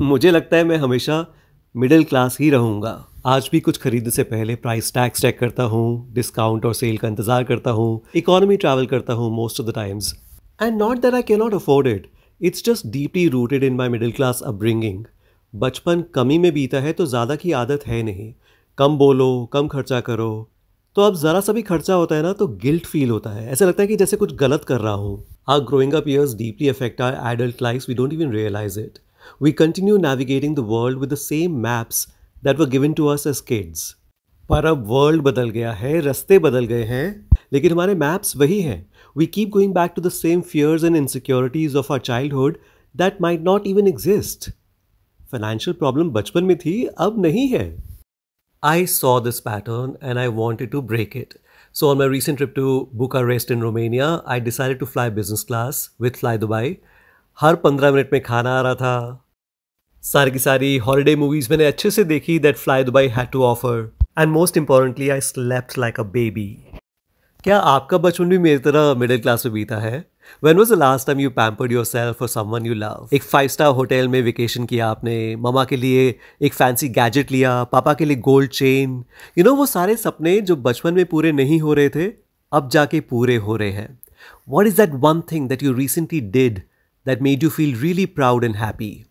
मुझे लगता है मैं हमेशा मिडिल क्लास ही रहूँगा आज भी कुछ खरीदने से पहले प्राइस टैक्स चेक करता हूँ डिस्काउंट और सेल का इंतज़ार करता हूँ इकोनॉमी ट्रैवल करता हूँ most of the times and not that I can not afford it it's just deeply rooted in my middle class upbringing बचपन कमी में बीता है तो ज़्यादा की आदत है नहीं कम बोलो कम खर्चा करो तो अब ज़रा सा भी खर्चा होता है ना तो गिल्ट फील होता है ऐसा लगता है कि जैसे कुछ गलत कर रहा हूँ our growing up years deeply affect our adult life we don't even realize it we continue navigating the world with the same maps that were given to us as kids. पर अब वर्ल्ड बदल गया है रास्ते बदल गए हैं लेकिन हमारे मैप्स वही हैं we keep going back to the same fears and insecurities of our childhood that might not even exist financial problem बचपन में थी अब नहीं है I saw this pattern and I wanted to break it. So, on my recent trip to Bucharest in Romania, I decided to fly business class with Fly Dubai हर पंद्रह minute में खाना आ रहा था सारी की सारी हॉलीडे मूवीज मैंने अच्छे से देखी that fly Dubai had to offer and most importantly I slept like a baby क्या आपका बचपन भी मेरी तरह मिडिल क्लास में बीता है when When last time you pampered you self और सम वन यू लव एक फाइव स्टार होटल में वेकेशन किया आपने मामा के लिए एक फैंसी गैजेट लिया पापा के लिए गोल्ड चेन यू नो वो सारे सपने जो बचपन में पूरे नहीं हो रहे थे अब जाके पूरे हो रहे हैं what is that one thing that you recently did that made you feel really proud and happy.